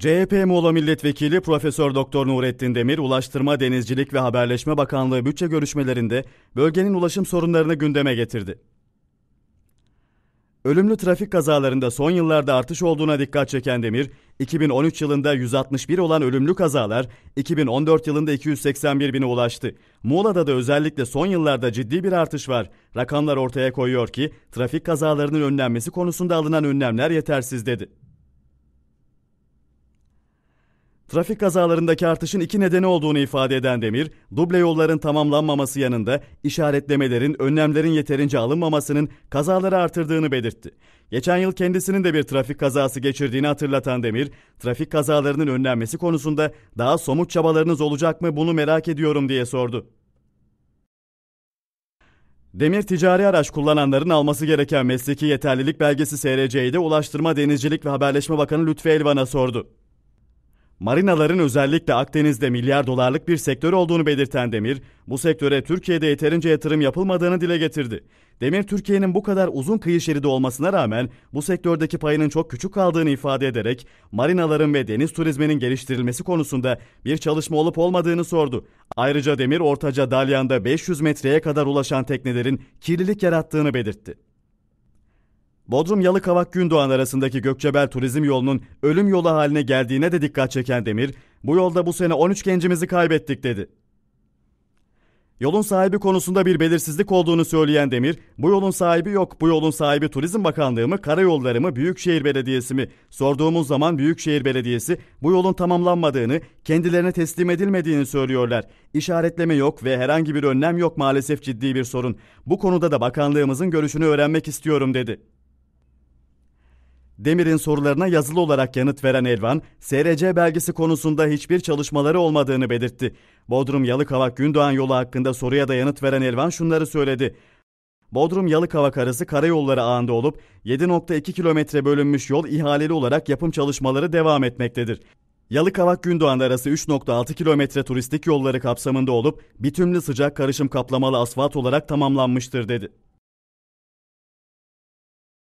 CHP Muğla Milletvekili Profesör Doktor Nurettin Demir, Ulaştırma, Denizcilik ve Haberleşme Bakanlığı bütçe görüşmelerinde bölgenin ulaşım sorunlarını gündeme getirdi. Ölümlü trafik kazalarında son yıllarda artış olduğuna dikkat çeken Demir, 2013 yılında 161 olan ölümlü kazalar 2014 yılında 281 bine ulaştı. Muğla'da da özellikle son yıllarda ciddi bir artış var. Rakamlar ortaya koyuyor ki trafik kazalarının önlenmesi konusunda alınan önlemler yetersiz dedi. Trafik kazalarındaki artışın iki nedeni olduğunu ifade eden Demir, duble yolların tamamlanmaması yanında işaretlemelerin, önlemlerin yeterince alınmamasının kazaları artırdığını belirtti. Geçen yıl kendisinin de bir trafik kazası geçirdiğini hatırlatan Demir, trafik kazalarının önlenmesi konusunda daha somut çabalarınız olacak mı bunu merak ediyorum diye sordu. Demir ticari araç kullananların alması gereken mesleki yeterlilik belgesi SRC'yi de Ulaştırma Denizcilik ve Haberleşme Bakanı Lütfi Elvan'a sordu. Marinaların özellikle Akdeniz'de milyar dolarlık bir sektör olduğunu belirten Demir, bu sektöre Türkiye'de yeterince yatırım yapılmadığını dile getirdi. Demir, Türkiye'nin bu kadar uzun kıyı şeridi olmasına rağmen bu sektördeki payının çok küçük kaldığını ifade ederek marinaların ve deniz turizminin geliştirilmesi konusunda bir çalışma olup olmadığını sordu. Ayrıca Demir, Ortaca Dalyan'da 500 metreye kadar ulaşan teknelerin kirlilik yarattığını belirtti. Bodrum Yalıkavak Gündoğan arasındaki Gökçebel Turizm Yolu'nun ölüm yolu haline geldiğine de dikkat çeken Demir, bu yolda bu sene 13 gencimizi kaybettik dedi. Yolun sahibi konusunda bir belirsizlik olduğunu söyleyen Demir, bu yolun sahibi yok, bu yolun sahibi Turizm Bakanlığı mı, Karayolları mı, Büyükşehir Belediyesi mi? Sorduğumuz zaman Büyükşehir Belediyesi bu yolun tamamlanmadığını, kendilerine teslim edilmediğini söylüyorlar. İşaretleme yok ve herhangi bir önlem yok maalesef ciddi bir sorun. Bu konuda da bakanlığımızın görüşünü öğrenmek istiyorum dedi. Demir'in sorularına yazılı olarak yanıt veren Elvan, SRC belgesi konusunda hiçbir çalışmaları olmadığını belirtti. Bodrum Yalıkavak Gündoğan yolu hakkında soruya da yanıt veren Elvan şunları söyledi. Bodrum Yalıkavak arası karayolları ağında olup 7.2 kilometre bölünmüş yol ihaleli olarak yapım çalışmaları devam etmektedir. Yalıkavak Gündoğan arası 3.6 kilometre turistik yolları kapsamında olup bitümlü sıcak karışım kaplamalı asfalt olarak tamamlanmıştır dedi.